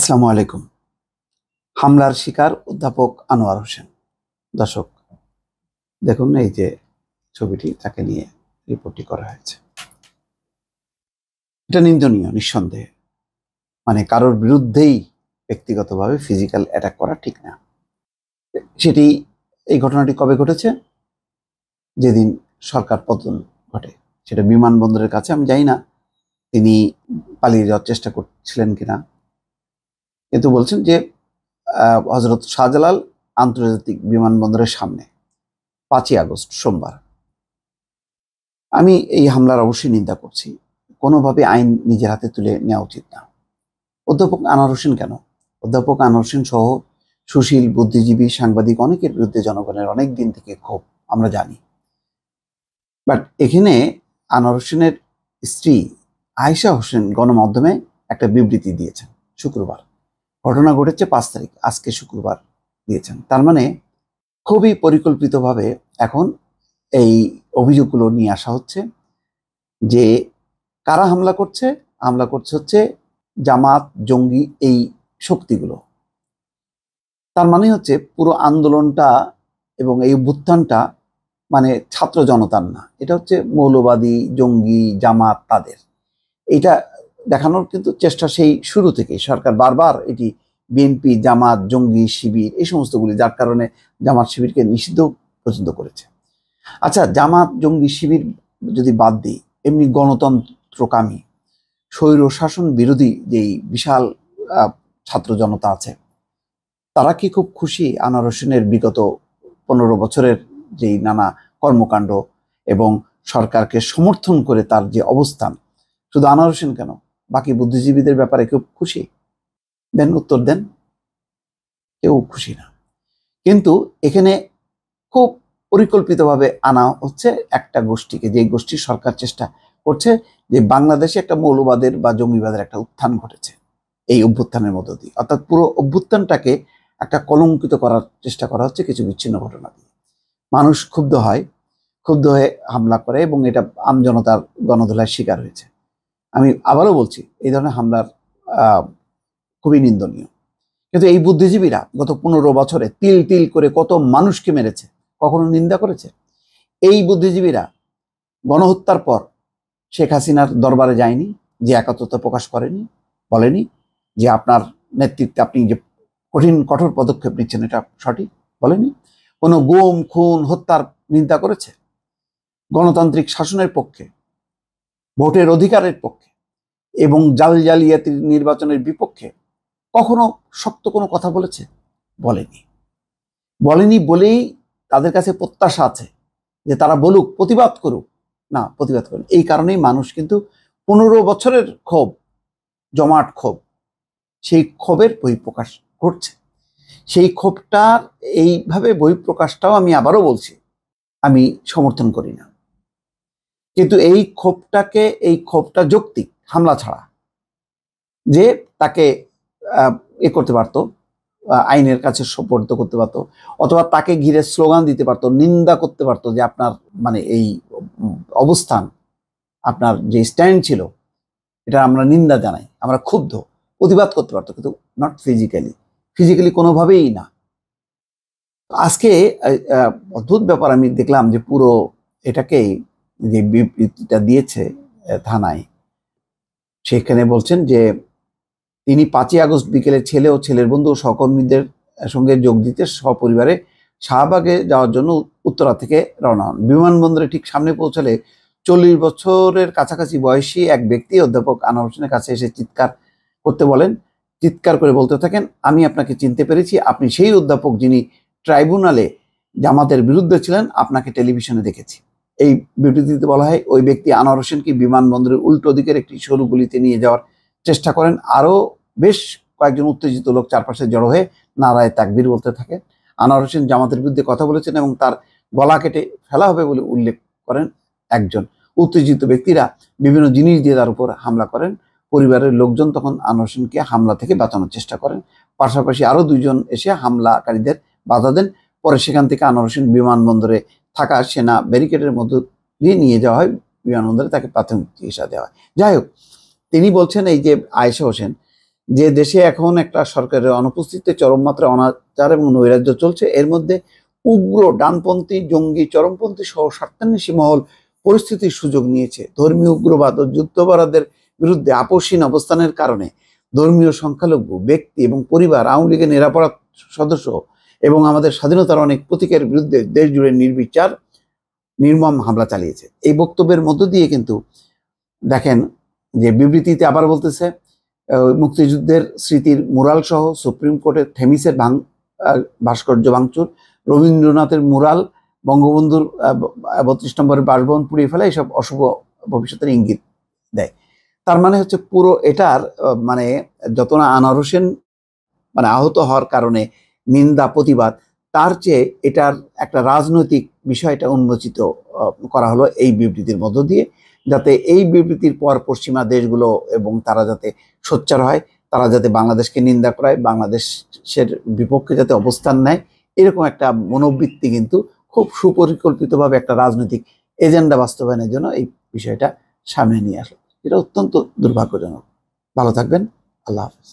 আসসালামু আলাইকুম হামলার শিকার অধ্যাপক আনোয়ার হোসেন দর্শক দেখুন এই যে ছবিটি তাকে নিয়ে রিপোর্টটি করা হয়েছে এটা নিন্দনীয় নিঃসন্দেহে মানে কারোর বিরুদ্ধেই ব্যক্তিগতভাবে ফিজিক্যাল অ্যাটাক করা ঠিক না সেটি এই ঘটনাটি কবে ঘটেছে যেদিন সরকার পতন ঘটে সেটা বিমানবন্দরের কাছে আমি জানি না তিনি পালিয়ে যাওয়ার চেষ্টা করছিলেন কিনা কিন্তু বলছেন যে হজরত শাহজালাল আন্তর্জাতিক বিমানবন্দরের সামনে পাঁচই আগস্ট সোমবার আমি এই হামলার অবশ্যই নিন্দা করছি কোনোভাবে আইন নিজের হাতে তুলে নেওয়া উচিত না অধ্যাপক আনার হোসেন কেন অধ্যাপক আনার হোসেন সহ সুশীল বুদ্ধিজীবী সাংবাদিক অনেকের বিরুদ্ধে জনগণের অনেক দিন থেকে ক্ষোভ আমরা জানি বাট এখানে আনার হোসেনের স্ত্রী আয়েশা হোসেন গণমাধ্যমে একটা বিবৃতি দিয়েছেন শুক্রবার ঘটনা ঘটেছে পাঁচ তারিখ আজকে শুক্রবার দিয়েছেন তার মানে খুবই পরিকল্পিতভাবে এখন এই অভিযোগগুলো নিয়ে আসা হচ্ছে যে কারা হামলা করছে হামলা করছে হচ্ছে জামাত জঙ্গি এই শক্তিগুলো তার মানে হচ্ছে পুরো আন্দোলনটা এবং এই অভ্যুত্থানটা মানে ছাত্র জনতার না এটা হচ্ছে মৌলবাদী জঙ্গি জামাত তাদের এটা দেখানোর কিন্তু চেষ্টা সেই শুরু থেকে সরকার বারবার এটি বিএনপি জামাত জঙ্গি শিবির এই সমস্তগুলি যার কারণে জামাত শিবিরকে নিষিদ্ধ পছন্দ করেছে আচ্ছা জামাত জঙ্গি শিবির যদি বাদ দিই এমনি গণতন্ত্রকামী স্বৈর শাসন বিরোধী যেই বিশাল ছাত্র জনতা আছে তারা কি খুব খুশি আনার হোসেনের বিগত পনেরো বছরের যেই নানা কর্মকাণ্ড এবং সরকারকে সমর্থন করে তার যে অবস্থান শুধু আনার হোসেন কেন বাকি বুদ্ধিজীবীদের ব্যাপারে কেউ খুশি দেন উত্তর দেন কেউ খুশি না কিন্তু এখানে খুব পরিকল্পিতভাবে আনা হচ্ছে একটা গোষ্ঠীকে যে গোষ্ঠী সরকার চেষ্টা করছে যে বাংলাদেশে একটা মৌলবাদের বা জঙ্গিবাদের একটা উত্থান ঘটেছে এই অভ্যুত্থানের মধ্য দিয়ে অর্থাৎ পুরো অভ্যুত্থানটাকে একটা কলঙ্কিত করার চেষ্টা করা হচ্ছে কিছু বিচ্ছিন্ন ঘটনা দিয়ে মানুষ ক্ষুব্ধ হয় ক্ষুব্ধ হয়ে হামলা করে এবং এটা আমজনতার গণধোলার শিকার হয়েছে আমি আবারও বলছি এই ধরনের হামলার খুবই নিন্দনীয় কিন্তু এই বুদ্ধিজীবীরা গত পনেরো বছরে তিল তিল করে কত মানুষকে মেরেছে কখনো নিন্দা করেছে এই বুদ্ধিজীবীরা গণহত্যার পর শেখ হাসিনার দরবারে যায়নি যে একাত্মতা প্রকাশ করেনি বলেনি যে আপনার নেতৃত্বে আপনি যে কঠিন কঠোর পদক্ষেপ নিচ্ছেন এটা সঠিক বলেনি কোনো গুম খুন হত্যার নিন্দা করেছে গণতান্ত্রিক শাসনের পক্ষে ভোটের অধিকারের পক্ষে এবং জাল জালিয়াতির নির্বাচনের বিপক্ষে কখনো শক্ত কোনো কথা বলেছে বলেনি বলেনি বলেই তাদের কাছে প্রত্যাশা আছে যে তারা বলুক প্রতিবাদ করুক না প্রতিবাদ করুন এই কারণেই মানুষ কিন্তু পনেরো বছরের ক্ষোভ জমাট ক্ষোভ সেই ক্ষোভের বহিঃপ্রকাশ ঘটছে সেই ক্ষোভটার এইভাবে বহিঃপ্রকাশটাও আমি আবারও বলছি আমি সমর্থন করি না কিন্তু এই ক্ষোভটাকে এই ক্ষোভটা যৌক্তিক হামলা ছাড়া যে তাকে এ করতে পারত আইনের কাছে সোপর্দ করতে পারত অথবা তাকে ঘিরে স্লোগান দিতে পারত নিন্দা করতে পারত যে আপনার মানে এই অবস্থান আপনার যে স্ট্যান্ড ছিল এটা আমরা নিন্দা জানাই আমরা ক্ষুব্ধ প্রতিবাদ করতে পারতো কিন্তু নট ফিজিক্যালি ফিজিক্যালি কোনোভাবেই না আজকে অদ্ভুত ব্যাপার আমি দেখলাম যে পুরো এটাকেই যে বিবৃতিটা দিয়েছে থানায় সেখানে বলছেন যে তিনি পাঁচই আগস্ট বিকেলে ছেলে ও ছেলের বন্ধু ও সহকর্মীদের সঙ্গে যোগ দিতে সপরিবারে শাহবাগে যাওয়ার জন্য উত্তরা থেকে রওনা হন বিমানবন্দরে ঠিক সামনে পৌঁছালে চল্লিশ বছরের কাছাকাছি বয়সী এক ব্যক্তি অধ্যাপক আনোয়ার হোসেনের কাছে এসে চিৎকার করতে বলেন চিৎকার করে বলতে থাকেন আমি আপনাকে চিনতে পেরেছি আপনি সেই অধ্যাপক যিনি ট্রাইব্যুনালে জামাতের বিরুদ্ধে ছিলেন আপনাকে টেলিভিশনে দেখেছি এই বিবৃতিতে বলা হয় ওই ব্যক্তি আনোয়ার হোসেনকে বিমানবন্দরের উল্টো দিকের একটি সরু গুলিতে নিয়ে যাওয়ার চেষ্টা করেন আরও বেশ কয়েকজন উত্তেজিত লোক চারপাশে জড়ো হয়ে নারায় তাকবির বলতে থাকে আনোয়ার হোসেন জামাতের বিরুদ্ধে কথা বলেছেন এবং তার গলা কেটে ফেলা হবে বলে উল্লেখ করেন একজন উত্তেজিত ব্যক্তিরা বিভিন্ন জিনিস দিয়ে তার উপর হামলা করেন পরিবারের লোকজন তখন আনোয়ার হোসেনকে হামলা থেকে বাঁচানোর চেষ্টা করেন পাশাপাশি আরও দুজন এসে হামলাকারীদের বাধা দেন পরে সেখান থেকে আনোয়ার হোসেন বিমানবন্দরে থাকা সেনা ব্যারিকেডের মধ্য দিয়ে নিয়ে যাওয়া হয় বিমানবন্দরে তাকে প্রাথমিক চিকিৎসা দেওয়া হয় যাই হোক তিনি বলছেন এই যে আয়েশা হোসেন যে দেশে এখন একটা সরকারের অনুপস্থিতিতে চরম মাত্রায় অনাচার এবং নৈরাজ্য চলছে এর মধ্যে উগ্র ডানপন্থী জঙ্গি চরমপন্থী সহ স্বার্থান্বেষী মহল পরিস্থিতির সুযোগ নিয়েছে ধর্মীয় উগ্রবাদ ও যুদ্ধপরাধের বিরুদ্ধে আপসীন অবস্থানের কারণে ধর্মীয় সংখ্যালঘু ব্যক্তি এবং পরিবার আওয়ামী লীগের নিরাপরাধ সদস্য এবং আমাদের স্বাধীনতার অনেক প্রতীকের বিরুদ্ধে দেশ জুড়ে নির্বিচার নির্মম হামলা চালিয়েছে এই বক্তব্যের মধ্য দিয়ে কিন্তু দেখেন যে বিবৃতিতে আবার বলতেছে মুক্তিযুদ্ধের স্মৃতির মুরাল সহ সুপ্রিম কোর্টের থেমিসের ভাঙ ভাস্কর্য ভাঙচুর রবীন্দ্রনাথের মুরাল বঙ্গবন্ধুর বত্রিশ নম্বরের বাসভবন পুড়িয়ে ফেলা এইসব অশুভ ভবিষ্যতের ইঙ্গিত দেয় তার মানে হচ্ছে পুরো এটার মানে যত না আনারসেন মানে আহত হওয়ার কারণে নিন্দা প্রতিবাদ তার চেয়ে এটার একটা রাজনৈতিক বিষয়টা উন্মোচিত করা হলো এই বিবৃতির মধ্য দিয়ে যাতে এই বিবৃতির পর পশ্চিমা দেশগুলো এবং তারা যাতে সোচ্চার হয় তারা যাতে বাংলাদেশকে নিন্দা করায় বাংলাদেশের বিপক্ষে যাতে অবস্থান নেয় এরকম একটা মনোবৃত্তি কিন্তু খুব সুপরিকল্পিতভাবে একটা রাজনৈতিক এজেন্ডা বাস্তবায়নের জন্য এই বিষয়টা সামনে নিয়ে আসলো এটা অত্যন্ত দুর্ভাগ্যজনক ভালো থাকবেন আল্লাহ হাফিজ